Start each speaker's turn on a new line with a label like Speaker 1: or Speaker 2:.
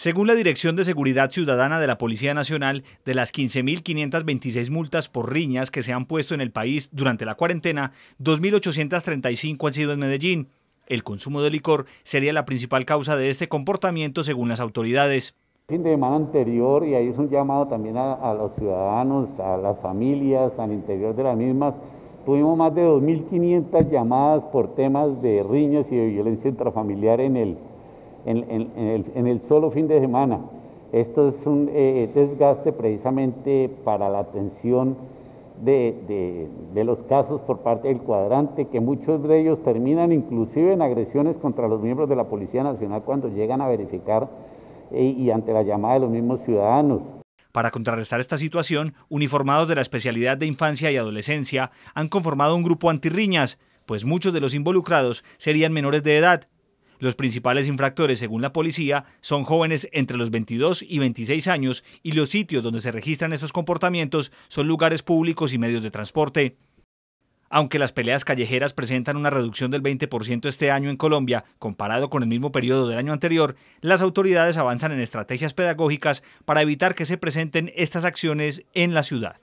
Speaker 1: Según la Dirección de Seguridad Ciudadana de la Policía Nacional, de las 15.526 multas por riñas que se han puesto en el país durante la cuarentena, 2.835 han sido en Medellín. El consumo de licor sería la principal causa de este comportamiento según las autoridades.
Speaker 2: Fin de semana anterior, y ahí es un llamado también a, a los ciudadanos, a las familias, al interior de las mismas, tuvimos más de 2.500 llamadas por temas de riñas y de violencia intrafamiliar en el en, el, solo fin de semana. Esto es un eh, eh, desgaste precisamente para la atención de, los casos por parte del cuadrante, que muchos de ellos terminan inclusive en agresiones contra los miembros de la Policía Nacional cuando llegan a verificar eh, y ante la llamada de los mismos ciudadanos.
Speaker 1: Para contrarrestar esta situación, uniformados de la especialidad de infancia y adolescencia han conformado un grupo antirriñas, pues muchos de los involucrados serían menores de edad los principales infractores, según la policía, son jóvenes entre los 22 y 26 años y los sitios donde se registran estos comportamientos son lugares públicos y medios de transporte. Aunque las peleas callejeras presentan una reducción del 20% este año en Colombia, comparado con el mismo periodo del año anterior, las autoridades avanzan en estrategias pedagógicas para evitar que se presenten estas acciones en la ciudad.